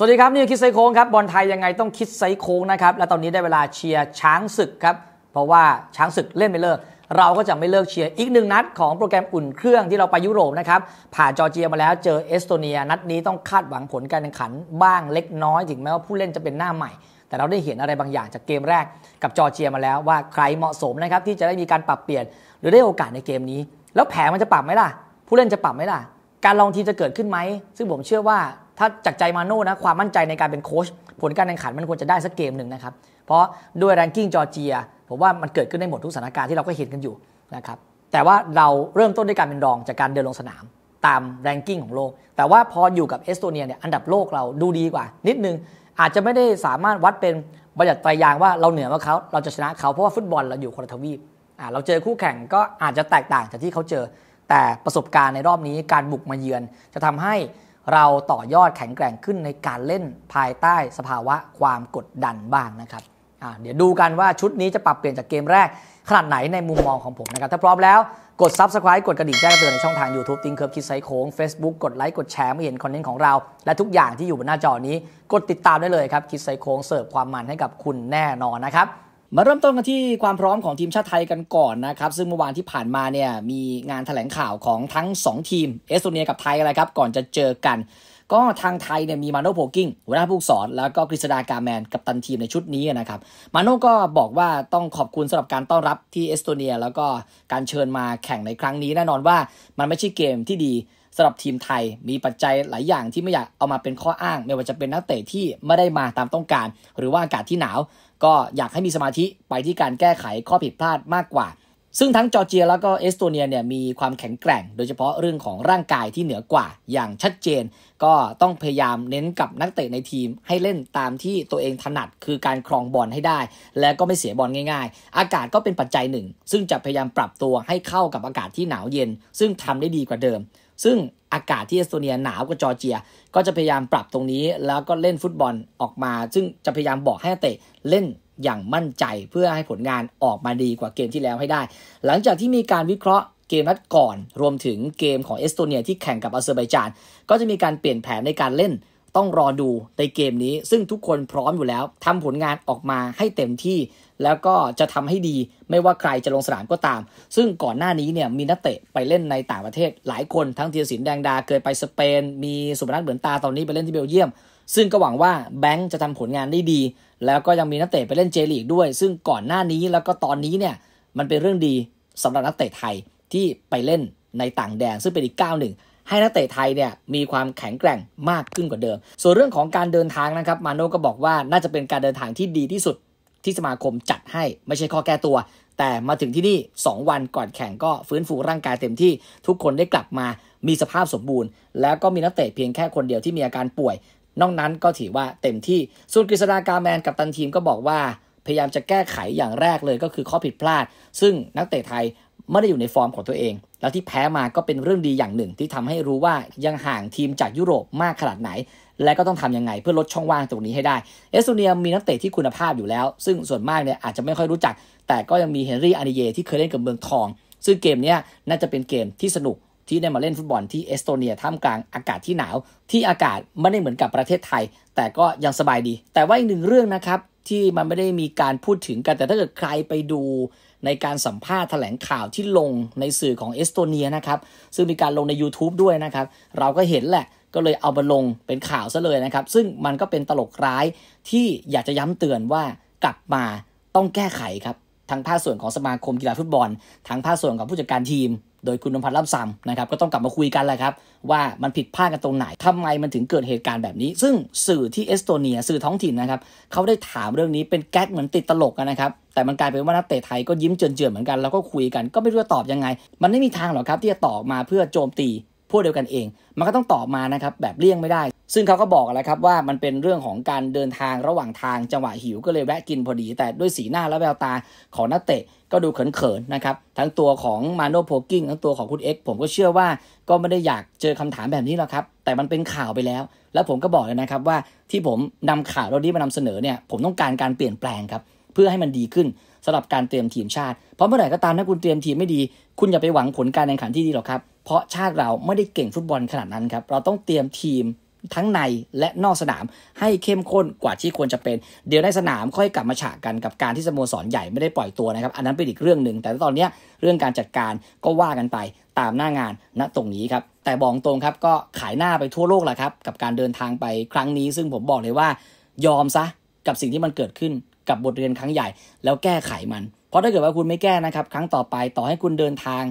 สวัสดีครับนี่คิดไซโค้งครับบอลไทยยังไงต้องคิดไซโค้งนะครับและตอนนี้ได้เวลาเชียร์ช้างศึกครับเพราะว่าช้างศึกเล่นไม่เลิก เราก็จะไม่เลิกเชียร์อีกหนึ่งนัดของโปรแกรมอุ่นเครื่องที่เราไปยุโรปนะครับผ่านจอร์เจียมาแล้วเจอเอสโตเนียนัดนี้ต้องคาดหวังผลการแข่งขัน บ้างเล็กน้อยถึงแม้ว่าผู้เล่นจะเป็นหน้าใหม่ แต่เราได้เห็นอะไรบางอย่างจากเกมแรกกับจอร์เจียมาแล้วว่าใครเหมาะสมนะครับที่จะได้มีการปรับเปลี่ยน หรือได้โอกาสในเกมนี้ แล้วแผนมันจะปรับไหมล่ะ ผู้เล่นจะปรับไหมล่ะ การลองทีมจะเกิดขึ้นไหมซึ่งผมเชื่อว่าถ้าจากใจมาโน่นะความมั่นใจในการเป็นโค้ชผลการแข่งขันมันควรจะได้สักเกมหนึ่งนะครับ เพราะด้วยแรงกิ้งจอร์เจียผมว่ามันเกิดขึ้นได้หมดทุกสถานการณ์ที่เราก็เห็นกันอยู่นะครับแต่ว่าเราเริ่มต้นด้วยการเป็นรองจากการเดินลงสนาม ตามแรงกิ้งของโลก แต่ว่าพออยู่กับเอสโตเนียเนี่ยอันดับโลกเราดูดีกว่านิดนึงอาจจะไม่ได้สามารถวัดเป็นบัญญัติไตรยางว่าเราเหนือว่าเขาเราจะชนะเขาเพราะว่าฟุตบอลเราอยู่คนละทวีปอ่าเราเจอคู่แข่งก็อาจจะแตกต่างจากที่เขาเจอแต่ประสบการณ์ในรอบนี้การบุกมาเยือนจะทำให้เราต่อยอดแข็งแกร่งขึ้นในการเล่นภายใต้สภาวะความกดดันบ้างนะครับ เดี๋ยวดูกันว่าชุดนี้จะปรับเปลี่ยนจากเกมแรกขนาดไหนในมุมมองของผมนะครับ ถ้าพร้อมแล้วกด Subscribe กดกระดิ่งแจ้งเตือนในช่องทาง YouTube ติงเคิร์ฟคิดไซโค้ง Facebook กดไลค์กดแชร์ไม่เห็นคอนเทนต์ของเรา และทุกอย่างที่อยู่บนหน้าจอนี้กดติดตามได้เลยครับคิดไซโค้งเสิร์ฟความมันให้กับคุณแน่นอนนะครับมาเริ่มต้นกันที่ความพร้อมของทีมชาติไทยกันก่อนนะครับ ซึ่งเมื่อวานที่ผ่านมาเนี่ยมีงานถแถลงข่าวของทั้ง 2 ทีม เอสโตเนียกับไทยอะไรครับ ก่อนจะเจอกัน ก็ทางไทยเนี่ยมีมาโนโพกิ้งหัวหน้าผู้สอนแล้วก็กฤษดากาแมนกับตันทีมในชุดนี้นะครับมาโนก็บอกว่าต้องขอบคุณสำหรับการต้อนรับที่เอสโตเนียแล้วก็การเชิญมาแข่งในครั้งนี้แน่นอนว่ามันไม่ใช่เกมที่ดีสำหรับทีมไทย มีปัจจัยหลายอย่างที่ไม่อยากเอามาเป็นข้ออ้างไม่ว่าจะเป็นนักเตะที่ไม่ได้มาตามต้องการหรือว่าอากาศที่หนาวก็อยากให้มีสมาธิไปที่การแก้ไขข้อผิดพลาดมากกว่า ซึ่งทั้งจอร์เจียแล้วก็เอสโตเนียเนี่ยมีความแข็งแกร่ง โดยเฉพาะเรื่องของร่างกายที่เหนือกว่า อย่างชัดเจน ก็ต้องพยายามเน้นกับนักเตะในทีมให้เล่นตามที่ตัวเองถนัดคือการครองบอลให้ได้ และก็ไม่เสียบอลง่ายๆ อากาศก็เป็นปัจจัยหนึ่ง ซึ่งจะพยายามปรับตัวให้เข้ากับอากาศที่หนาวเย็น ซึ่งทำได้ดีกว่าเดิมซึ่งอากาศที่เอสโตเนียหนาวกว่าจอร์เจีย ก็จะพยายามปรับตรงนี้ แล้วก็เล่นฟุตบอลออกมา ซึ่งจะพยายามบอกให้เตะเล่นอย่างมั่นใจเพื่อให้ผลงานออกมาดีกว่าเกมที่แล้วให้ได้ หลังจากที่มีการวิเคราะห์เกมนัดก่อน รวมถึงเกมของเอสโตเนียที่แข่งกับอาเซอร์ไบจาน ก็จะมีการเปลี่ยนแผนในการเล่นต้องรอดูในเกมนี้ ซึ่งทุกคนพร้อมอยู่แล้วทำผลงานออกมาให้เต็มที่แล้วก็จะทำให้ดีไม่ว่าใครจะลงสนามก็ตาม ซึ่งก่อนหน้านี้เนี่ยมีนักเตะไปเล่นในต่างประเทศ หลายคนทั้งเทียสินแดงดาเคยไปสเปน มีสุพนัทเหมือนตาตอนนี้ไปเล่นที่เบลเยียม ซึ่งก็หวังว่าแบงค์จะทำผลงานได้ดี แล้วก็ยังมีนักเตะไปเล่นเจลีกด้วย ซึ่งก่อนหน้านี้แล้วก็ตอนนี้เนี่ยมันเป็นเรื่องดีสำหรับนักเตะไทยที่ไปเล่นในต่างแดนซึ่งเป็นอีกก้าวหนึ่งให้นักเตะไทยเนี่ยมีความแข็งแกร่งมากขึ้นกว่าเดิม ส่วนเรื่องของการเดินทางนะครับมาโน่ก็บอกว่าน่าจะเป็นการเดินทางที่ดีที่สุดที่สมาคมจัดให้ไม่ใช่ข้อแก้ตัว แต่มาถึงที่นี่ 2 วันก่อนแข่งก็ฟื้นฟูร่างกายเต็มที่ทุกคนได้กลับมา มีสภาพสมบูรณ์แล้วก็มีนักเตะเพียงแค่คนเดียวที่มีอาการป่วย นอกนั้นก็ถือว่าเต็มที่ส่วนกฤษฎากาแมนกับตันทีมก็บอกว่า พยายามจะแก้ไขอย่างแรกเลยก็คือข้อผิดพลาด ซึ่งนักเตะไทยไม่ได้อยู่ในฟอร์มของตัวเอง แล้วที่แพ้มาก็เป็นเรื่องดีอย่างหนึ่ง ที่ทำให้รู้ว่ายังห่างทีมจากยุโรปมากขนาดไหน และก็ต้องทํำยังไงเพื่อลดช่องว่างตรงนี้ให้ได้ เอสโตเนียมีนักเตะที่คุณภาพอยู่แล้ว ซึ่งส่วนมากเนี่ยอาจจะไม่ค่อยรู้จัก แต่ก็ยังมีเฮนรี่อานิเยที่เคยเล่นกับเมืองทอง ซึ่งเกมนี้น่าจะเป็นเกมที่สนุก ที่ได้มาเล่นฟุตบอลที่เอสโตเนียท่ามกลางอากาศที่หนาว ที่อากาศไม่ได้เหมือนกับประเทศไทย แต่ก็ยังสบายดี แต่ว่าอีกหนึ่งเรื่องนะครับที่มันไม่ได้มีการพูดถึงกัน แต่ถ้าเกิดใครไปดูในการสัมภาษณ์แถลงข่าวที่ลงในสื่อของเอสโตเนียนะครับ ซึ่งมีการลงใน YouTube ด้วยนะครับ เราก็เห็นแหละก็เลยเอามาลงเป็นข่าวซะเลยนะครับ ซึ่งมันก็เป็นตลกร้ายที่อยากจะย้ำเตือนว่ากลับมาต้องแก้ไขครับ ทั้งภาคส่วนของสมาคมกีฬาฟุตบอล ทั้งภาคส่วนของผู้จัดการทีมโดยคุณนพัฒน์รับซ้ำนะครับ ก็ต้องกลับมาคุยกันแหละครับ ว่ามันผิดพลาดกันตรงไหนทำไมมันถึงเกิดเหตุการณ์แบบนี้ ซึ่งสื่อที่เอสโตเนียสื่อท้องถิ่นนะครับเขาได้ถามเรื่องนี้เป็นแก๊กเหมือนติดตลกกันนะครับ แต่มันกลายเป็นว่านักเตะไทยก็ยิ้มเจือญๆเหมือนกัน แล้วก็คุยกันก็ไม่รู้จะตอบยังไง มันไม่มีทางหรอกครับที่จะตอบมาเพื่อโจมตีพวกเดียวกันเอง มันก็ต้องตอบมานะครับแบบเลี่ยงไม่ได้ ซึ่งเขาก็บอกแล้วครับว่ามันเป็นเรื่องของการเดินทางระหว่างทางจังหวะหิวก็เลยแวะกินพอดี แต่ด้วยสีหน้าและแววตาของนักเตะก็ดูเขิน ๆ นะครับทั้งตัวของมาโนโพกิ้งทั้งตัวของคุณเอ็กผมก็เชื่อว่าก็ไม่ได้อยากเจอคำถามแบบนี้หรอกครับแต่มันเป็นข่าวไปแล้ว แล้วผมก็บอกเลยนะครับว่าที่ผมนำข่าวเรื่องนี้มานำเสนอเนี่ยผมต้องการการเปลี่ยนแปลงครับเพื่อให้มันดีขึ้นสำหรับการเตรียมทีมชาติเพราะเมื่อไหร่ก็ตามถ้าคุณเตรียมทีมไม่ดี คุณอย่าไปหวังผลการแข่งขันที่ดีหรอกครับเพราะชาติเราไม่ได้เก่งฟุตบอลขนาดนั้นครับเราต้องเตรียมทีมทั้งในและนอกสนามให้เข้มข้นกว่าที่ควรจะเป็น เดี๋ยวในสนามค่อยกลับมาฉากกันกับการที่สโมสรใหญ่ไม่ได้ปล่อยตัวนะครับ อันนั้นเป็นอีกเรื่องหนึ่งแต่ตอนนี้เรื่องการจัดการก็ว่ากันไปตามหน้างานณตรงนี้ครับแต่บอกตรงครับก็ขายหน้าไปทั่วโลกแหละครับกับการเดินทางไปครั้งนี้ ซึ่งผมบอกเลยว่ายอมซะกับสิ่งที่มันเกิดขึ้นกับบทเรียนครั้งใหญ่ แล้วแก้ไขมัน เพราะถ้าเกิดว่าคุณไม่แก้นะครับ ครั้งต่อไปต่อให้คุณเดินทาง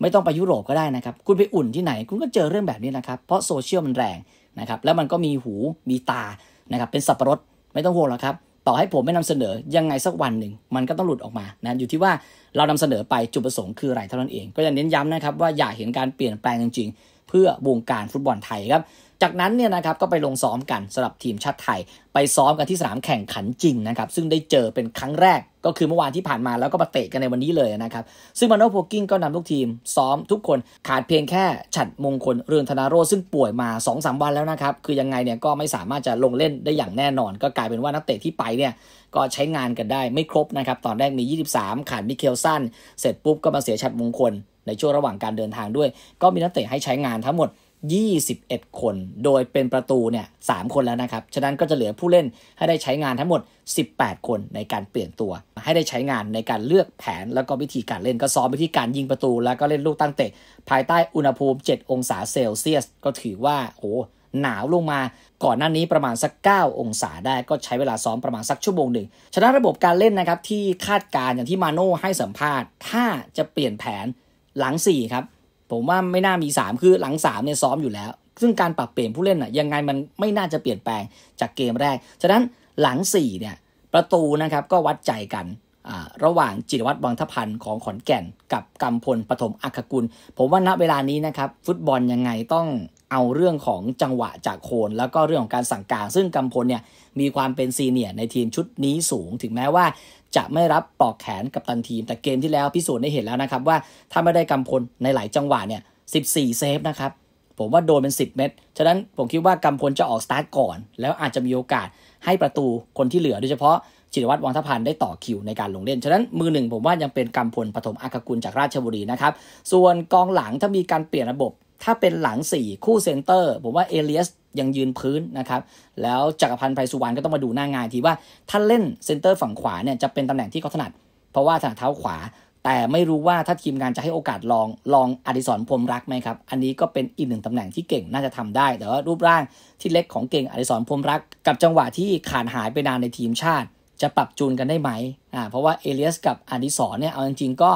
ไม่ต้องไปยุโรปก็ได้นะครับ คุณไปอุ่นที่ไหนคุณก็เจอเรื่องแบบนี้นะครับ เพราะโซเชียลมันแรงนะครับ แล้วมันก็มีหู มีตา นะครับ เป็นสับปะรด ไม่ต้องห่วงหรอกครับ ต่อให้ผมไม่นำเสนอ ยังไงสักวันหนึ่งมันก็ต้องหลุดออกมา นะ อยู่ที่ว่าเรานำเสนอไปจุดประสงค์คืออะไรเท่านั้นเอง ก็จะเน้นย้ำนะครับว่าอยากเห็นการเปลี่ยนแปลงจริงๆ เพื่อวงการฟุตบอลไทยครับจากนั้นเนี่ยนะครับก็ไปลงซ้อมกันสำหรับทีมชาติไทย ไปซ้อมกันที่สนามแข่งขันจริงนะครับ ซึ่งได้เจอเป็นครั้งแรกก็คือเมื่อวานที่ผ่านมาแล้วก็มาเตะกันในวันนี้เลยนะครับ ซึ่งมานโนโพกิ้งก็นำลูกทีมซ้อมทุกคนขาดเพียงแค่ฉัดมงคล เรืองธนาโร ซึ่งป่วยมา2อสวันแล้วนะครับ คือยังไงเนี่ยก็ไม่สามารถจะลงเล่นได้อย่างแน่นอน ก็กลายเป็นว่านักเตะที่ไปเนี่ยก็ใช้งานกันได้ไม่ครบนะครับตอนแรกมี 23 ขาดมิเคลสันเสร็จปุ๊บก็มาเสียฉัดมงคลในช่วงระหว่างการเดินทางด้วย ก็มีนักเตะให้ใช้งานทั้งหมด21 คนโดยเป็นประตูเนี่ย3คนแล้วนะครับ ฉะนั้นก็จะเหลือผู้เล่นให้ได้ใช้งานทั้งหมด 18 คนในการเปลี่ยนตัว ให้ได้ใช้งานในการเลือกแผนแล้วก็วิธีการเล่นก็ซ้อมวิธีการยิงประตูแล้วก็เล่นลูกตั้งเตะภายใต้อุณหภูมิ 7 องศาเซลเซียส ก็ถือว่า โอ้หนาวลงมาก่อนหน้านี้ประมาณสัก 9 องศาได้ก็ใช้เวลาซ้อมประมาณสักชั่วโมงหนึ่งฉะนั้นระบบการเล่นนะครับที่คาดการอย่างที่มาโน่ให้สัมภาษณ์ ถ้าจะเปลี่ยนแผนหลัง4ครับผมว่าไม่น่ามี 3 คือหลัง3เนี่ยซ้อมอยู่แล้ว ซึ่งการปรับเปลี่ยนผู้เล่นอะยังไงมันไม่น่าจะเปลี่ยนแปลงจากเกมแรกฉะนั้นหลัง4เนี่ยประตูนะครับก็วัดใจกันระหว่างจิตวัตรวังทพันธ์ของขอนแก่นกับกำพลปฐมอักกุล ผมว่าณเวลานี้นะครับฟุตบอลยังไงต้องเอาเรื่องของจังหวะจากโคน แล้วก็เรื่องของการสั่งการซึ่งกำพลเนี่ยมีความเป็นซีเนียร์ในทีมชุดนี้สูงถึงแม้ว่าจะไม่รับปลอกแขนกับตันทีม แต่เกมที่แล้วพิสูจน์ได้เห็นแล้วนะครับ ว่าถ้าไม่ได้กำพลในหลายจังหวะเนี่ย14 เซฟนะครับ ผมว่าโดนเป็น 10 เม็ดฉะนั้นผมคิดว่ากำพลจะออกสตาร์ทก่อน แล้วอาจจะมีโอกาสให้ประตูคนที่เหลือโดยเฉพาะจิรวัตรวังทพันธ์ได้ต่อคิวในการลงเล่น ฉะนั้นมือหนึ่งผมว่ายังเป็นกำพลปฐมอากกุลจากราชบุรีนะครับส่วนกองหลังถ้ามีการเปลี่ยนระบบถ้าเป็นหลัง 4 คู่เซนเตอร์ ผมว่าเอเลียสยังยืนพื้นนะครับ แล้วจักรพันธ์ไพสุวรรณก็ต้องมาดูหน้างาน ทีว่า ถ้าเล่นเซนเตอร์ฝั่งขวาเนี่ยจะเป็นตำแหน่งที่เขาถนัด เพราะว่าถนัดเท้าขวาแต่ไม่รู้ว่าถ้าทีมงานจะให้โอกาสลองลองอดิศรพรมรักไหมครับ อันนี้ก็เป็นอีกหนึ่งตำแหน่งที่เก่งน่าจะทำได้ แต่ว่ารูปร่างที่เล็กของเก่งอดิศรพรมรักกับจังหวะที่ขาดหายไปนานในทีมชาติ จะปรับจูนกันได้ไหมอ่าเพราะว่าเอเลียสกับอดิศรเนี่ยเอาจริงๆก็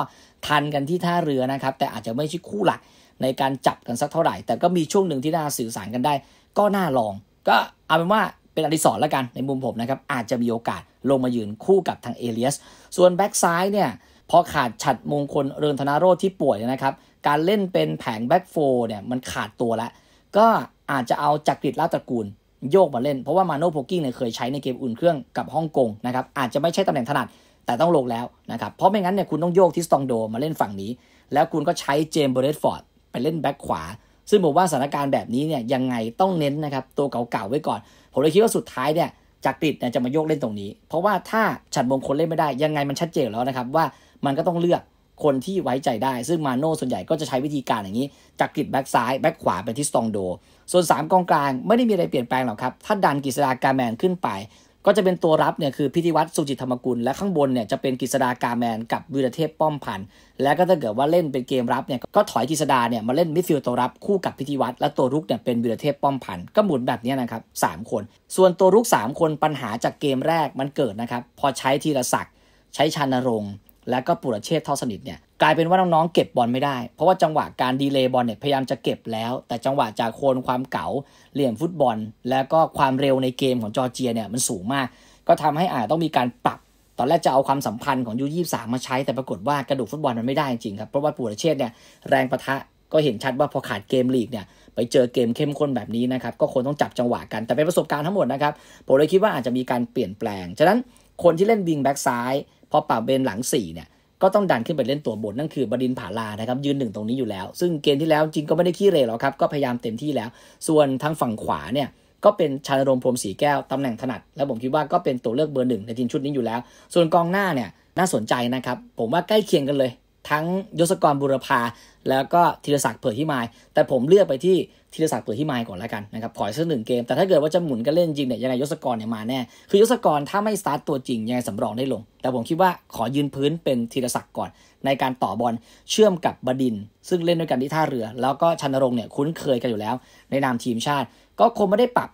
ทันกันที่ท่าเรือนะครับแต่อาจจะไม่ใช่คู่หลักในการจับกันสักเท่าไหร่ แต่ก็มีช่วงหนึ่งที่น่าสื่อสารกันได้ ก็น่าลอง ก็เอาเป็นว่าเป็นอดิศรแล้วกันในมุมผมนะครับ อาจจะมีโอกาสลงมายืนคู่กับทางเอเลียสส่วนแบ็กซ้ายเนี่ยพอขาดฉัดมงคลเรืองธนาโรธที่ป่วยนะครับ การเล่นเป็นแผงแบ็กโฟเนี่ยมันขาดตัวแล้วก็อาจจะเอาจักริดลาตระกูลโยกมาเล่น เพราะว่ามาโนโพกิ้งเนี่ยเคยใช้ในเกมอุ่นเครื่องกับฮ่องกงนะครับ อาจจะไม่ใช่ตำแหน่งถนัดแต่ต้องลงแล้วนะครับ เพราะไม่งั้นเนี่ยคุณต้องโยกทิสตองโดมาเล่นฝั่งนี้ แล้วคุณก็ใช้เจมส์เบรดฟอร์ดไปเล่นแบ็คขวา ซึ่งผมว่าสถานการณ์แบบนี้เนี่ยยังไงต้องเน้นนะครับ ตัวเก่าๆ ไว้ก่อน ผมเลยคิดว่าสุดท้ายเนี่ยจากติดเนี่ยจะมาโยกเล่นตรงนี้ เพราะว่าถ้าฉัดมงคลเล่นไม่ได้ ยังไงมันชัดเจนแล้วนะครับ ว่ามันก็ต้องเลือกคนที่ไว้ใจได้ ซึ่งมาโน่ส่วนใหญ่ก็จะใช้วิธีการอย่างนี้ จากกิดแบ็กซ้ายแบ็กขวาเป็นที่สตองโด ส่วน3กองกลางไม่ได้มีอะไรเปลี่ยนแปลงหรอกครับถ้าดันกิษฎากาแมนขึ้นไปก็จะเป็นตัวรับเนี่ยคือ พิธีวัตรสุจิตธรรมกุลและข้างบนเนี่ยจะเป็นกฤษดากาแมนกับวิรเทพป้อมพันธ์และก็ถ้าเกิดว่าเล่นเป็นเกมรับเนี่ยก็ถอยกฤษดาเนี่ยมาเล่นมิดฟิลด์ตัวรับคู่กับพิธีวัตรและตัวรุกเนี่ยเป็นวิรเทพป้อมพันธ์ก็หมุนแบบนี้นะครับสามคน ส่วนตัวรุก 3 คนปัญหาจากเกมแรกมันเกิดนะครับพอใช้ทีละศัก์ใช้ชานรงค์และก็ปุรเชษท่อสนิทเนี่ยกลายเป็นว่าน้องๆเก็บบอลไม่ได้ เพราะว่าจังหวะการดีเลย์บอลเนี่ยพยายามจะเก็บแล้ว แต่จังหวะจากโคนความเก๋าเหลี่ยมฟุตบอล แล้วก็ความเร็วในเกมของจอร์เจียเนี่ยมันสูงมาก ก็ทำให้อาจต้องมีการปรับ ตอนแรกจะเอาความสัมพันธ์ของยูยี่สามาใช้แต่ปรากฏว่ากระดูกฟุตบอลมันไม่ได้จริงครับเพราะว่าปุรเชษเนี่ยแรงประทะก็เห็นชัดว่าพอขาดเกมลีกเนี่ยไปเจอเกมเข้มข้นแบบนี้นะครับก็คนต้องจับจังหวะกันแต่เป็นประสบการณ์ทั้งหมดนะครับผมเลยคิดว่าอาจจะมีการเปลี่ยนแปลง ฉะนั้นคนที่เล่นวิงแบ็กซ้ายพอปราบเบนหลัง 4 เนี่ย ก็ต้องดันขึ้นไปเล่นตัวบนนั่นคือบดินผาลานะครับ ยืนหนึ่งตรงนี้อยู่แล้ว ซึ่งเกมที่แล้วจริงก็ไม่ได้ขี้เรหรอกครับ ก็พยายามเต็มที่แล้ว ส่วนทางฝั่งขวาเนี่ย ก็เป็นชาญรมพรมสีแก้วตำแหน่งถนัด และผมคิดว่าก็เป็นตัวเลือกเบอร์หนึ่งในทีมชุดนี้อยู่แล้ว ส่วนกองหน้าเนี่ยน่าสนใจนะครับผมว่าใกล้เคียงกันเลยทั้งยศกรบุรพาแล้วก็ธีรศักดิ์เผื่อที่มายแต่ผมเลือกไปที่ธีรศักดิ์เผื่อที่มายก่อนแล้วกันนะครับขอสักหนึ่งเกม แต่ถ้าเกิดว่าจะหมุนกันเล่นจริงเนี่ยยังไงยศกรเนี่ยมาแน่คือยศกรถ้าไม่สตาร์ตตัวจริงยังไงสำรองได้ลง แต่ผมคิดว่าขอยืนพื้นเป็นธีรศักดิ์ก่อนในการต่อบอลเชื่อมกับบดินซึ่งเล่นด้วยกันที่ท่าเรือ แล้วก็ชันรงเนี่ยคุ้นเคยกันอยู่แล้ว ในนามทีมชาติ ก็คงไม่ได้ปรับ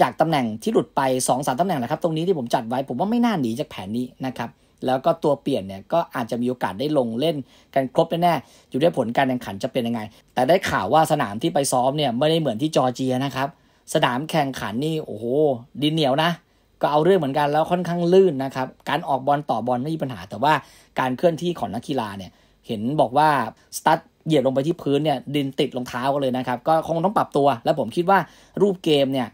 จากตำแหน่งที่หลุดไป2-3ตำแหน่งนะครับ ตรงนี้ที่ผมจัดไว้ผมว่าไม่น่าหนีจากแผนนี้นะครับแล้วก็ตัวเปลี่ยนเนี่ยก็อาจจะมีโอกาสได้ลงเล่นกันครบแน่ๆ อยู่ด้วยผลการแข่งขันจะเป็นยังไง แต่ได้ข่าวว่าสนามที่ไปซ้อมเนี่ยไม่ได้เหมือนที่จอร์เจียนะครับ สนามแข่งขันนี่ โอ้โหดินเหนียวนะ ก็เอาเรื่องเหมือนกันแล้วค่อนข้างลื่นนะครับ การออกบอลต่อบอลไม่มีปัญหา แต่ว่าการเคลื่อนที่ของนักกีฬาเนี่ยเห็นบอกว่าสตั๊ดเหยียดลงไปที่พื้นเนี่ยดินติดรองเท้ากันเลยนะครับ ก็คงต้องปรับตัว และผมคิดว่ารูปเกมเนี่ย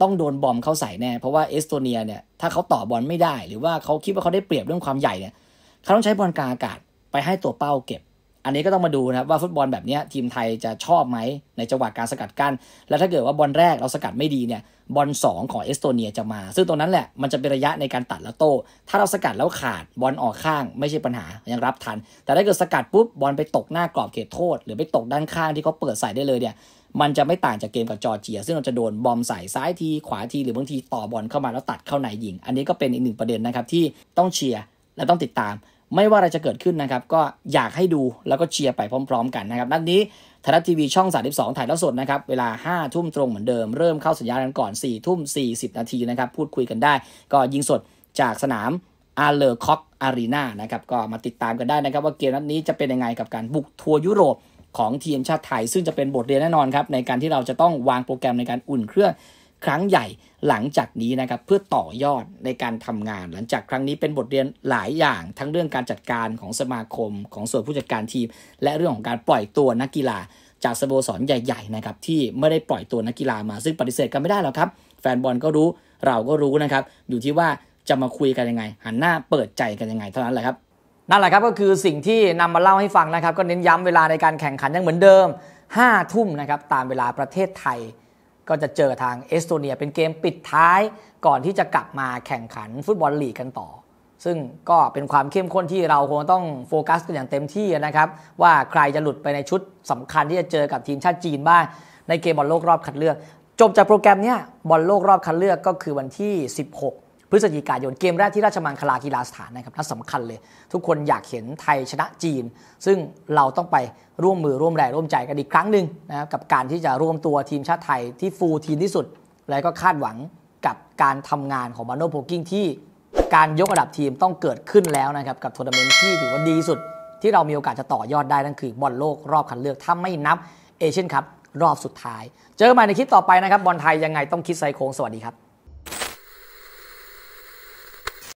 ต้องโดนบอมเข้าใส่แน่เพราะว่าเอสโตเนียเนี่ยถ้าเขาต่อบอลไม่ได้หรือว่าเขาคิดว่าเขาได้เปรียบเรื่องความใหญ่เนี่ยเขาต้องใช้บอลกลางอากาศไปให้ตัวเป้าเก็บ อันนี้ก็ต้องมาดูนะครับว่าฟุตบอลแบบนี้ทีมไทยจะชอบไหมในจังหวะการสกัดกัน้น และถ้าเกิดว่าบอลแรกเราสกัดไม่ดีเนี่ยบอล2ของเอสโตเนียจะมา ซึ่งตรงนั้นแหละมันจะเป็นระยะในการตัดแล้วโต้ถ้าเราสกัดแล้วขาดบอลออกข้างไม่ใช่ปัญหายังรับทัน แต่ถ้าเกิดสกัดปุ๊บบอลไปตกหน้ากรอบเขตโทษหรือไปตกด้านข้างที่เขาเปิดใส่ได้เลยเนี่ยมันจะไม่ต่างจากเกมกับจอร์เจีย ซึ่งเราจะโดนบอมใส่ซ้ายที ขวาที หรือบางทีต่อบอลเข้ามาแล้วตัดเข้าในยิง อันนี้ก็เป็นอีกหนึ่งประเด็นนะครับ ที่ต้องเชียร์และต้องติดตาม ไม่ว่าอะไรจะเกิดขึ้นนะครับ ก็อยากให้ดูแล้วก็เชียร์ไปพร้อมๆกันนะครับนัดนี้ไทยรัฐทีวีช่อง 32 ถ่ายแล้วสดนะครับ เวลา 5 ทุ่มตรงเหมือนเดิมเริ่มเข้าสัญญาณกันก่อน 4 ทุ่ม40 นาทีนะครับพูดคุยกันได้ ก็ยิงสดจากสนามอาเลอร์คอกอารีนานะครับก็มาติดตามกันได้นะครับว่าเกมนัดนี้จะเป็นยังไงกับการบุกทัวร์ยุโรปของทีมชาติไทยซึ่งจะเป็นบทเรียนแน่นอนครับในการที่เราจะต้องวางโปรแกรมในการอุ่นเครื่องครั้งใหญ่หลังจากนี้นะครับเพื่อต่อยอดในการทำงาน หลังจากครั้งนี้เป็นบทเรียนหลายอย่าง ทั้งเรื่องการจัดการของสมาคมของส่วนผู้จัดการทีมและเรื่องของการปล่อยตัวนักกีฬาจากสโมสรใหญ่ๆนะครับที่ไม่ได้ปล่อยตัวนักกีฬามาซึ่งปฏิเสธกันไม่ได้หรอกครับ แฟนบอลก็รู้เราก็รู้นะครับอยู่ที่ว่าจะมาคุยกันยังไงหันหน้าเปิดใจกันยังไงเท่านั้นแหละครับนั่นแหละครับ ก็คือสิ่งที่นำมาเล่าให้ฟังนะครับ ก็เน้นย้ำเวลาในการแข่งขันยังเหมือนเดิม 5 ทุ่มนะครับตามเวลาประเทศไทยก็จะเจอทางเอสโตเนียเป็นเกมปิดท้ายก่อนที่จะกลับมาแข่งขันฟุตบอลลีกกันต่อ ซึ่งก็เป็นความเข้มข้นที่เราคงต้องโฟกัสกันอย่างเต็มที่นะครับว่าใครจะหลุดไปในชุด สำคัญที่จะเจอกับทีมชาติจีนบ้างในเกมบอลโลกรอบคัดเลือก จบจากโปรแกรมเนี้ยบอลโลกรอบคัดเลือกก็คือวันที่ 16พฤศจิกายนเกมแรกที่ราชมังคลากีฬาสถานนะครับนัดสำคัญเลย ทุกคนอยากเห็นไทยชนะจีน ซึ่งเราต้องไปร่วมมือร่วมแรงร่วมใจกันอีกครั้งหนึ่งนะครับกับการที่จะรวมตัวทีมชาติไทยที่ฟูลทีมที่สุด และก็คาดหวังกับการทำงานของมาโนโพกิ้งที่การยกระดับทีมต้องเกิดขึ้นแล้วนะครับ กับทัวร์นาเมนต์ที่ถือว่าดีสุด ที่เรามีโอกาสจะต่อยอดได้นั่นคือ บอลโลกรอบคัดเลือกถ้าไม่นับ เอเชียนคัพรอบสุดท้าย เจอกันใหม่ในคลิปต่อไปนะครับบอลไทยยังไงต้องคิดไซโคงสวัสดีครับ